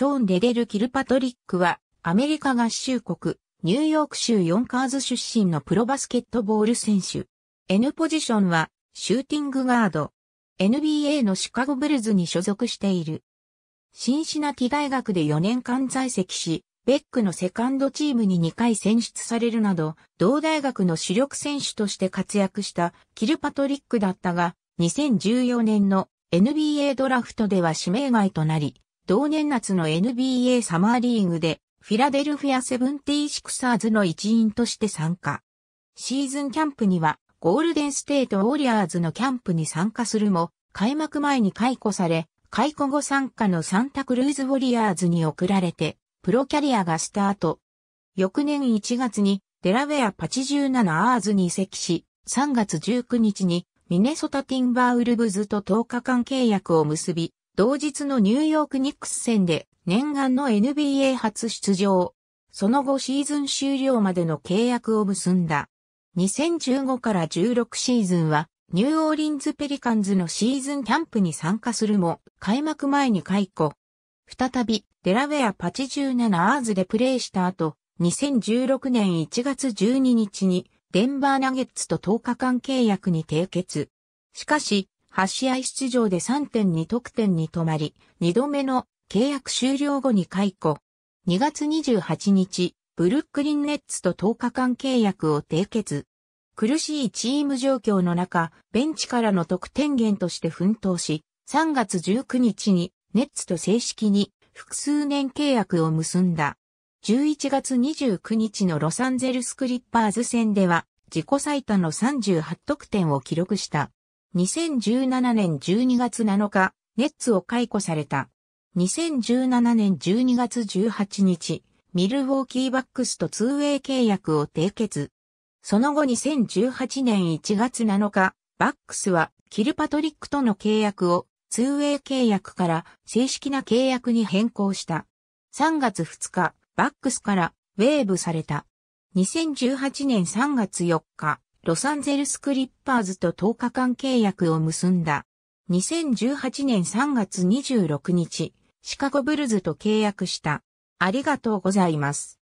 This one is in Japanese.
ショーン・レデル・キルパトリックは、アメリカ合衆国、ニューヨーク州ヨンカーズ出身のプロバスケットボール選手。N ポジションは、シューティングガード。NBA のシカゴブルズに所属している。シンシナティ大学で4年間在籍し、ベックのセカンドチームに2回選出されるなど、同大学の主力選手として活躍したキルパトリックだったが、2014年の NBA ドラフトでは指名外となり、同年夏の NBA サマーリーグでフィラデルフィアセブンティーシクサーズの一員として参加。シーズンキャンプにはゴールデンステートウォリアーズのキャンプに参加するも、開幕前に解雇され、解雇後参加のサンタクルーズウォリアーズに送られて、プロキャリアがスタート。翌年1月にデラウェアパチ17アーズに移籍し、3月19日にミネソタティンバーウルブズと10日間契約を結び、同日のニューヨークニックス戦で念願の NBA 初出場。その後シーズン終了までの契約を結んだ。2015から16シーズンはニューオーリンズペリカンズのシーズンキャンプに参加するも開幕前に解雇。再びデラウェアパチ17アーズでプレーした後、2016年1月12日にデンバーナゲッツと10日間契約に締結。しかし、8試合出場で3.2得点に止まり、2度目の契約終了後に解雇。2月28日、ブルックリンネッツと10日間契約を締結。苦しいチーム状況の中、ベンチからの得点源として奮闘し、3月19日にネッツと正式に複数年契約を結んだ。11月29日のロサンゼルスクリッパーズ戦では自己最多の38得点を記録した。2017年12月7日、ネッツを解雇された。2017年12月18日、ミルウォーキーバックスとツーウェイ契約を締結。その後2018年1月7日、バックスはキルパトリックとの契約をツーウェイ契約から正式な契約に変更した。3月2日、バックスからウェーブされた。2018年3月4日、ロサンゼルスクリッパーズと10日間契約を結んだ。2018年3月26日、シカゴブルズと契約した。ありがとうございます。